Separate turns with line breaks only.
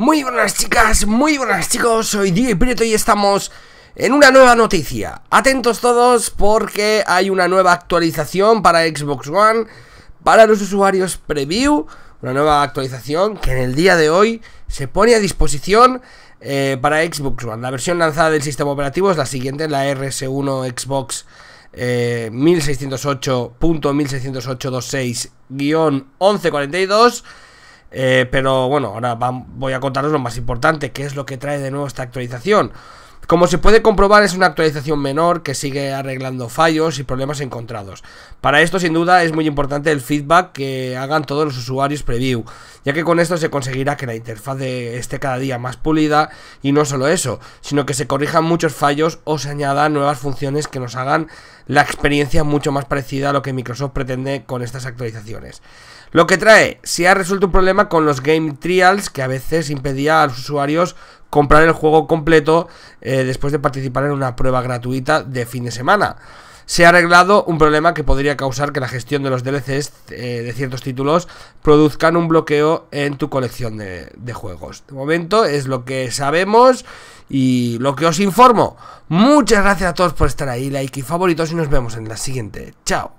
Muy buenas chicas, muy buenas chicos, soy DJ Prieto y estamos en una nueva noticia. Atentos todos porque hay una nueva actualización para Xbox One, para los usuarios preview, una nueva actualización que en el día de hoy se pone a disposición eh, para Xbox One. La versión lanzada del sistema operativo es la siguiente, la RS1 Xbox 1608.1608.26-1142 eh, eh, pero bueno, ahora voy a contaros lo más importante, qué es lo que trae de nuevo esta actualización. Como se puede comprobar es una actualización menor que sigue arreglando fallos y problemas encontrados. Para esto sin duda es muy importante el feedback que hagan todos los usuarios preview, ya que con esto se conseguirá que la interfaz esté cada día más pulida y no solo eso, sino que se corrijan muchos fallos o se añadan nuevas funciones que nos hagan la experiencia mucho más parecida a lo que Microsoft pretende con estas actualizaciones. Lo que trae, si ha resuelto un problema con los Game Trials que a veces impedía a los usuarios comprar el juego completo eh, después de participar en una prueba gratuita de fin de semana. Se ha arreglado un problema que podría causar que la gestión de los DLCs eh, de ciertos títulos produzcan un bloqueo en tu colección de, de juegos. De momento es lo que sabemos y lo que os informo. Muchas gracias a todos por estar ahí, like y favoritos y nos vemos en la siguiente. Chao.